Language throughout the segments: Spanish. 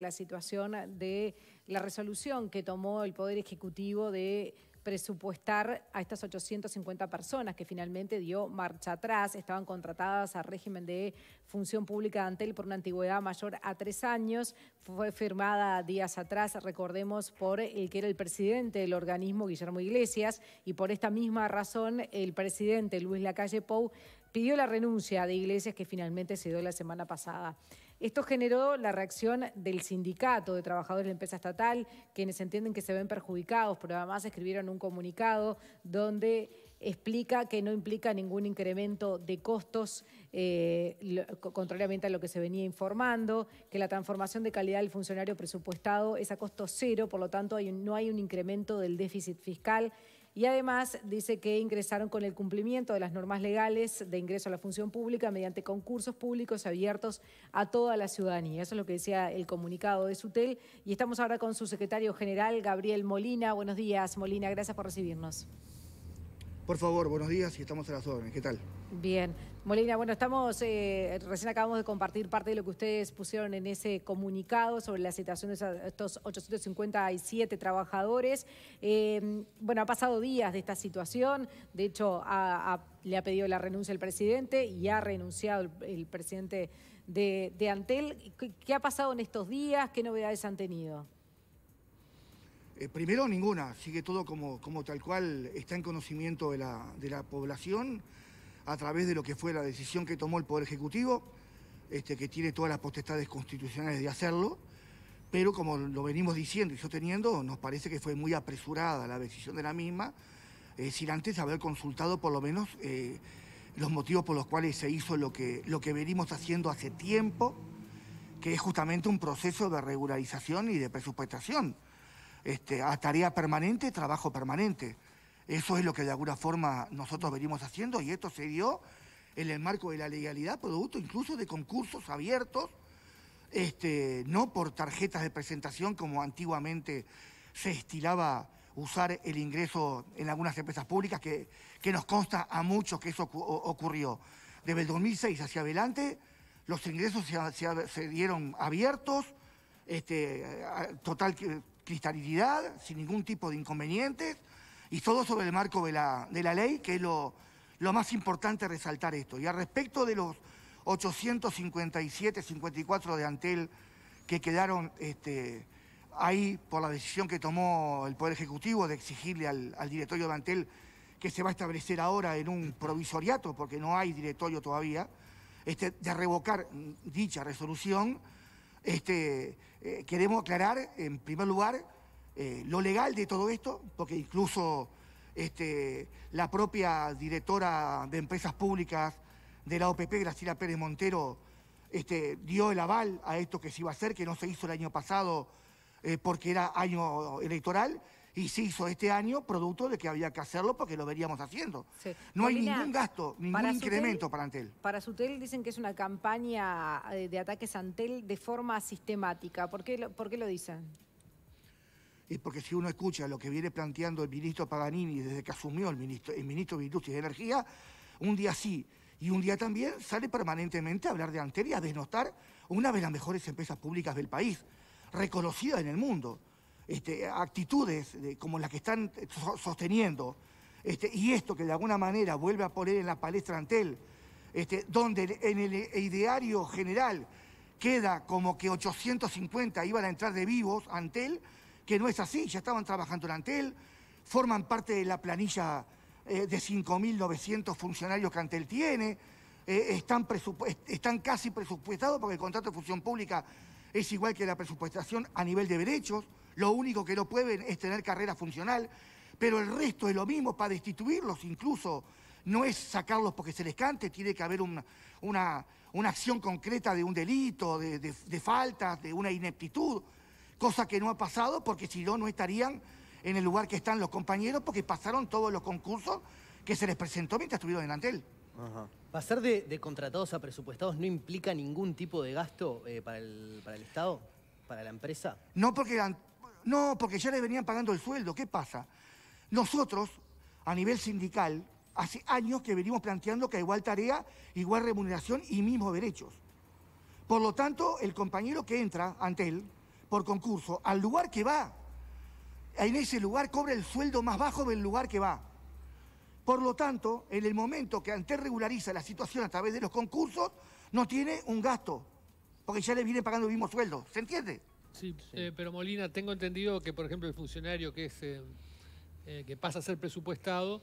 la situación ah, de la resolución que tomó el Poder Ejecutivo de presupuestar a estas 850 personas que finalmente dio marcha atrás, estaban contratadas a régimen de función pública de Antel por una antigüedad mayor a tres años, fue firmada días atrás, recordemos, por el que era el presidente del organismo, Guillermo Iglesias, y por esta misma razón el presidente Luis Lacalle Pou pidió la renuncia de Iglesias que finalmente se dio la semana pasada. Esto generó la reacción del sindicato de trabajadores de la empresa estatal, quienes entienden que se ven perjudicados, pero además escribieron un comunicado donde explica que no implica ningún incremento de costos, eh, contrariamente a lo que se venía informando, que la transformación de calidad del funcionario presupuestado es a costo cero, por lo tanto no hay un incremento del déficit fiscal. Y además dice que ingresaron con el cumplimiento de las normas legales de ingreso a la función pública mediante concursos públicos abiertos a toda la ciudadanía. Eso es lo que decía el comunicado de Sutel. Y estamos ahora con su secretario general, Gabriel Molina. Buenos días, Molina. Gracias por recibirnos. Por favor, buenos días y estamos a las órdenes. ¿Qué tal? Bien. Molina, bueno, estamos, eh, recién acabamos de compartir parte de lo que ustedes pusieron en ese comunicado sobre la situación de estos 857 trabajadores. Eh, bueno, ha pasado días de esta situación, de hecho le ha pedido la renuncia el presidente y ha renunciado el, presidente de, Antel. ¿Qué ha pasado en estos días? ¿Qué novedades han tenido? Eh, primero, ninguna, sigue todo como, tal cual está en conocimiento de la, población a través de lo que fue la decisión que tomó el Poder Ejecutivo, este, que tiene todas las potestades constitucionales de hacerlo, pero como lo venimos diciendo y sosteniendo, nos parece que fue muy apresurada la decisión de la misma, eh, sin antes haber consultado por lo menos eh, los motivos por los cuales se hizo lo que, lo que venimos haciendo hace tiempo, que es justamente un proceso de regularización y de presupuestación este, a tarea permanente, trabajo permanente. Eso es lo que de alguna forma nosotros venimos haciendo y esto se dio en el marco de la legalidad, producto incluso de concursos abiertos, este, no por tarjetas de presentación como antiguamente se estilaba usar el ingreso en algunas empresas públicas, que, nos consta a muchos que eso ocurrió. Desde el 2006 hacia adelante, los ingresos se, dieron abiertos, este, total cristalidad, sin ningún tipo de inconvenientes, y todo sobre el marco de la, de la ley, que es lo, lo, más importante resaltar esto. Y al respecto de los 857, 54 de Antel que quedaron este, ahí por la decisión que tomó el Poder Ejecutivo de exigirle al, directorio de Antel que se va a establecer ahora en un provisoriato, porque no hay directorio todavía, este, de revocar dicha resolución, este, eh, queremos aclarar, en primer lugar, eh, lo legal de todo esto, porque incluso este, la propia directora de empresas públicas de la OPP, Graciela Pérez Montero, este, dio el aval a esto que se iba a hacer, que no se hizo el año pasado eh, porque era año electoral, y se hizo este año producto de que había que hacerlo porque lo veríamos haciendo. No hay ningún gasto, ningún incremento para Antel. Para Sutel dicen que es una campaña eh, de ataques a Antel de forma sistemática. ¿Por qué lo, por qué lo dicen? es porque si uno escucha lo que viene planteando el ministro Paganini desde que asumió el ministro, el ministro de Industria y Energía, un día sí y un día también sale permanentemente a hablar de Antel y a desnotar una de las mejores empresas públicas del país, reconocida en el mundo. Este, actitudes como las que están sosteniendo, este, y esto que de alguna manera vuelve a poner en la palestra Antel, este, donde en el ideario general queda como que 850 iban a entrar de vivos Antel, que no es así, ya estaban trabajando en Antel, forman parte de la planilla eh, de 5.900 funcionarios que Antel tiene, eh, están, están casi presupuestados porque el contrato de función pública es igual que la presupuestación a nivel de derechos. Lo único que no pueden es tener carrera funcional, pero el resto es lo mismo. Para destituirlos incluso no es sacarlos porque se les cante, tiene que haber una, una, una acción concreta de un delito, de, de, de faltas, de una ineptitud, cosa que no ha pasado porque si no, no estarían en el lugar que están los compañeros porque pasaron todos los concursos que se les presentó mientras estuvieron delante él. ¿Pasar de, contratados a presupuestados no implica ningún tipo de gasto eh, para, el, para, el, Estado, para la empresa? No, porque no, porque ya le venían pagando el sueldo. ¿Qué pasa? Nosotros, a nivel sindical, hace años que venimos planteando que igual tarea, igual remuneración y mismos derechos. Por lo tanto, el compañero que entra ante él por concurso, al lugar que va, en ese lugar cobra el sueldo más bajo del lugar que va. Por lo tanto, en el momento que Antel regulariza la situación a través de los concursos, no tiene un gasto, porque ya le viene pagando el mismo sueldo. ¿Se entiende? Sí, eh, pero Molina, tengo entendido que, por ejemplo, el funcionario que, es, eh, eh, que pasa a ser presupuestado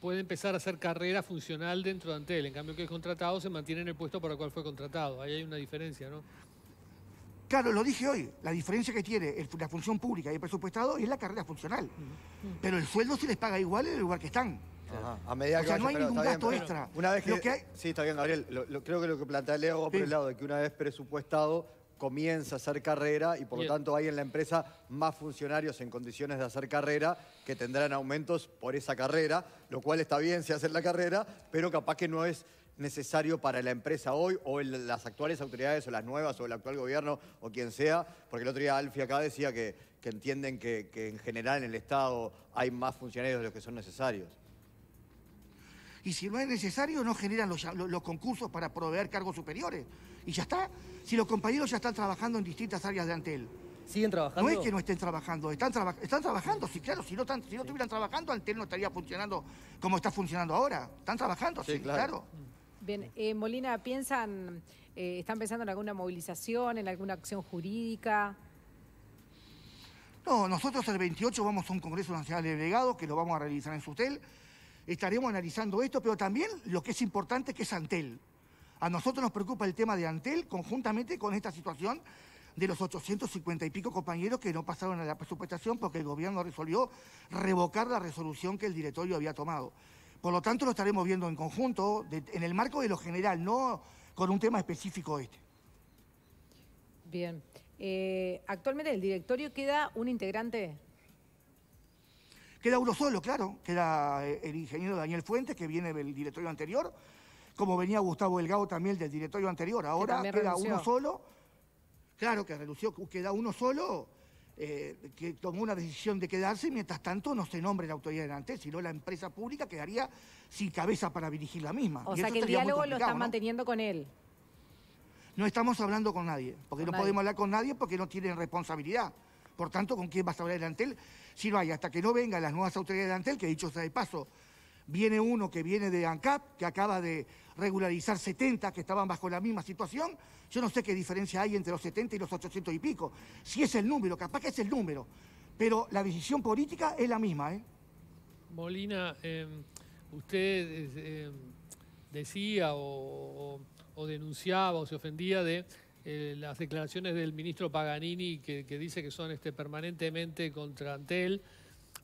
puede empezar a hacer carrera funcional dentro de Antel. En cambio, que el contratado se mantiene en el puesto para el cual fue contratado. Ahí hay una diferencia, ¿no? Claro, lo dije hoy, la diferencia que tiene la función pública y el presupuestado es la carrera funcional. Pero el sueldo se les paga igual en el lugar que están. A medida o que sea, no hay ningún gasto extra. Una vez Sí, está bien, Gabriel. creo que lo que plantea Leo por el lado de que una vez presupuestado comienza a hacer carrera y por lo tanto hay en la empresa más funcionarios en condiciones de hacer carrera que tendrán aumentos por esa carrera, lo cual está bien si hacen la carrera, pero capaz que no es necesario para la empresa hoy o las actuales autoridades o las nuevas o el actual gobierno o quien sea, porque el otro día Alfie acá decía que, entienden que en general en el Estado hay más funcionarios de los que son necesarios. Y si no es necesario, no generan los, concursos para proveer cargos superiores. Y ya está. Si los compañeros ya están trabajando en distintas áreas de Antel. ¿Siguen trabajando? No es que no estén trabajando, están, están trabajando, sí, claro, si no, estuvieran trabajando, Antel no estaría funcionando como está funcionando ahora. Están trabajando, sí, claro. Bien, eh, Molina, ¿piensan, eh, están pensando en alguna movilización, en alguna acción jurídica? No, nosotros el 28 vamos a un Congreso Nacional de Delegados que lo vamos a realizar en Sutel estaremos analizando esto, pero también lo que es importante es que es Antel. A nosotros nos preocupa el tema de Antel conjuntamente con esta situación de los 850 y pico compañeros que no pasaron a la presupuestación porque el gobierno resolvió revocar la resolución que el directorio había tomado. Por lo tanto, lo estaremos viendo en conjunto, en el marco de lo general, no con un tema específico este. Bien. Eh, actualmente el directorio queda un integrante Queda uno solo, claro, queda eh, el ingeniero Daniel Fuentes, que viene del directorio anterior, como venía Gustavo Delgado también del directorio anterior. Ahora queda uno solo, claro que redució queda uno solo eh, que tomó una decisión de quedarse, mientras tanto no se nombre la autoridad del Antel, sino la empresa pública quedaría sin cabeza para dirigir la misma. O sea que el diálogo lo están manteniendo con él. No estamos hablando con nadie, porque no podemos hablar con nadie porque no tienen responsabilidad. Por tanto, ¿con quién vas a hablar del Antel? Si no hay, hasta que no vengan las nuevas autoridades de Antel, que dicho sea de paso, viene uno que viene de ANCAP, que acaba de regularizar 70 que estaban bajo la misma situación, yo no sé qué diferencia hay entre los 70 y los 800 y pico, si es el número, capaz que es el número, pero la decisión política es la misma. ¿eh? Molina, eh, usted eh, eh, decía o denunciaba o se ofendía de eh, las declaraciones del ministro Paganini que, dice que son este, permanentemente contra Antel,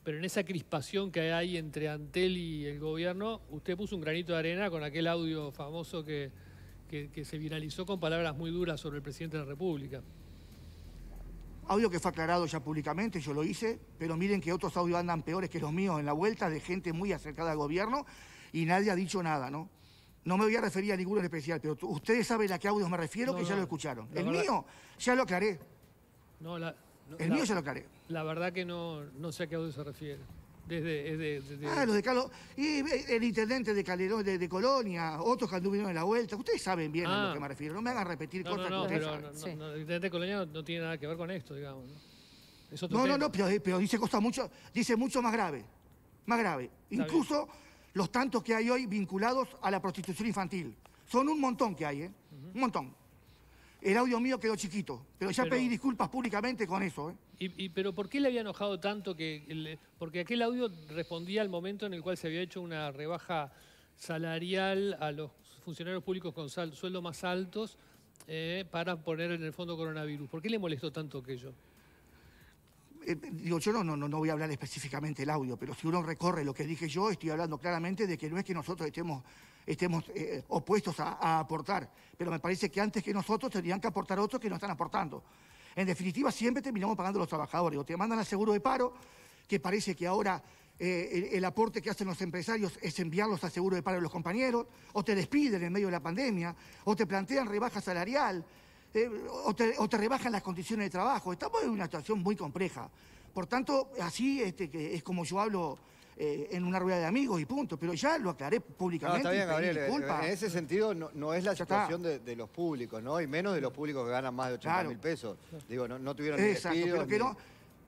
pero en esa crispación que hay entre Antel y el gobierno, usted puso un granito de arena con aquel audio famoso que, que, que se viralizó con palabras muy duras sobre el presidente de la República. Audio que fue aclarado ya públicamente, yo lo hice, pero miren que otros audios andan peores que los míos en la vuelta de gente muy acercada al gobierno y nadie ha dicho nada, ¿no? no me voy a referir a ninguno en especial, pero ustedes saben a qué audios me refiero, que ya lo escucharon. el mío, ya lo aclaré. No, la, el mío ya lo aclaré. La verdad que no, no sé a qué audio se refiere. Desde, Ah, los de Calo. Y eh, el intendente de Calderón, de, Colonia, otros que anduvieron en la vuelta. Ustedes saben bien a lo ah. que me refiero. No me hagan repetir cosas que ustedes el intendente de Colonia no tiene nada que ver con esto, digamos. Eso no, no, no, eh, pero, dice cosas mucho, dice mucho más grave. Más grave. Incluso los tantos que hay hoy vinculados a la prostitución infantil. Son un montón que hay, ¿eh? Un montón. El audio mío quedó chiquito, pero ya pedí disculpas públicamente con eso. ¿eh? Y, ¿Pero por qué le había enojado tanto? que Porque aquel audio respondía al momento en el cual se había hecho una rebaja salarial a los funcionarios públicos con sueldos más altos eh, para poner en el fondo coronavirus. ¿Por qué le molestó tanto aquello? Eh, digo, yo no, no, no voy a hablar específicamente el audio, pero si uno recorre lo que dije yo, estoy hablando claramente de que no es que nosotros estemos, estemos eh, opuestos a, aportar, pero me parece que antes que nosotros tendrían que aportar otros que no están aportando. En definitiva, siempre terminamos pagando a los trabajadores. O te mandan al seguro de paro, que parece que ahora eh, el, aporte que hacen los empresarios es enviarlos a seguro de paro de los compañeros, o te despiden en medio de la pandemia, o te plantean rebaja salarial, o, te, rebajan las condiciones de trabajo. Estamos en una situación muy compleja. Por tanto, así este, que es como yo hablo eh, en una rueda de amigos y punto. Pero ya lo aclaré públicamente. No, está bien, Gabriel. En ese sentido, no, es la situación de, los públicos, ¿no? Y menos de los públicos que ganan más de 80 mil pesos. Digo, no, no tuvieron ni pero que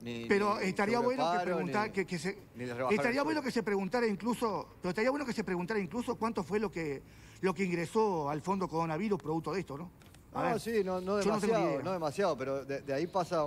ni... pero estaría bueno que que, se, estaría bueno que se preguntara incluso, pero estaría bueno que se preguntara incluso cuánto fue lo que lo que ingresó al fondo coronavirus producto de esto, ¿no? no, ah, sí, no, demasiado, pero de, ahí pasa...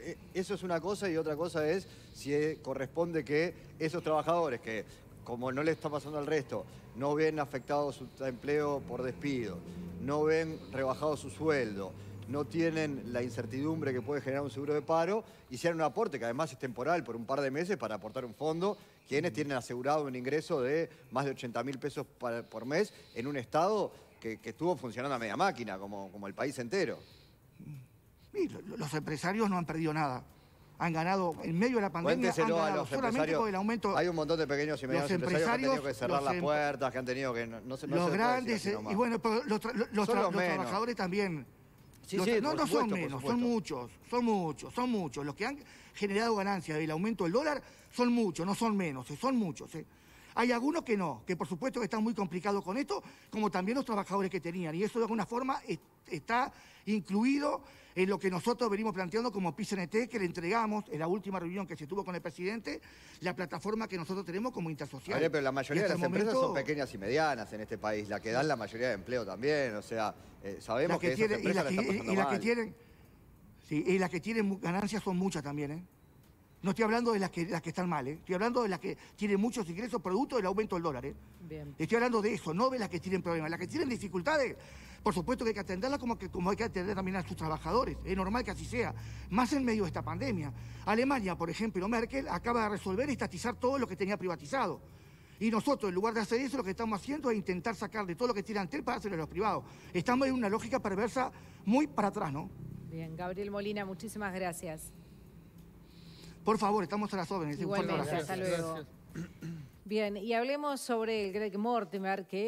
Eh, eso es una cosa y otra cosa es si eh, corresponde que esos trabajadores que, como no le está pasando al resto, no ven afectado su empleo por despido, no ven rebajado su sueldo, no tienen la incertidumbre que puede generar un seguro de paro, hicieron un aporte que además es temporal por un par de meses para aportar un fondo, quienes mm. tienen asegurado un ingreso de más de 80 mil pesos por mes en un estado que, estuvo funcionando a media máquina, como, como el país entero. los empresarios no han perdido nada. Han ganado, en medio de la pandemia, han ganado, solamente con el aumento... Hay un montón de pequeños y medianos empresarios, que han tenido que cerrar las em- puertas, que han tenido que... No, no, los grandes, y bueno, los, los, trabajadores también. no, no son menos, son muchos, son muchos, son muchos. Los que han generado ganancias del aumento del dólar son muchos, no son menos, eh, son muchos. ¿eh? Hay algunos que no, que por supuesto que están muy complicados con esto, como también los trabajadores que tenían. Y eso de alguna forma está incluido en lo que nosotros venimos planteando como PCNT, que le entregamos en la última reunión que se tuvo con el presidente, la plataforma que nosotros tenemos como intersocial. pero la mayoría de las empresas son pequeñas y medianas en este país, la que dan la mayoría de empleo también, o sea, eh, sabemos que, que las que, tienen, y las que tienen ganancias son muchas también, ¿eh? No estoy hablando de las que, las que están mal, ¿eh? estoy hablando de las que tienen muchos ingresos producto del aumento del dólar. ¿eh? Estoy hablando de eso, no de las que tienen problemas. Las que tienen dificultades, por supuesto que hay que atenderlas como, que, como hay que atender también a sus trabajadores. Es normal que así sea, más en medio de esta pandemia. Alemania, por ejemplo, Merkel acaba de resolver estatizar todo lo que tenía privatizado. Y nosotros, en lugar de hacer eso, lo que estamos haciendo es intentar sacar de todo lo que tiene anterior para hacerlo a los privados. Estamos en una lógica perversa muy para atrás, ¿no? Bien, Gabriel Molina, muchísimas gracias. Por favor, estamos a las órdenes. Igualmente, hasta luego. Bien, y hablemos sobre el Greg Mortimer, que...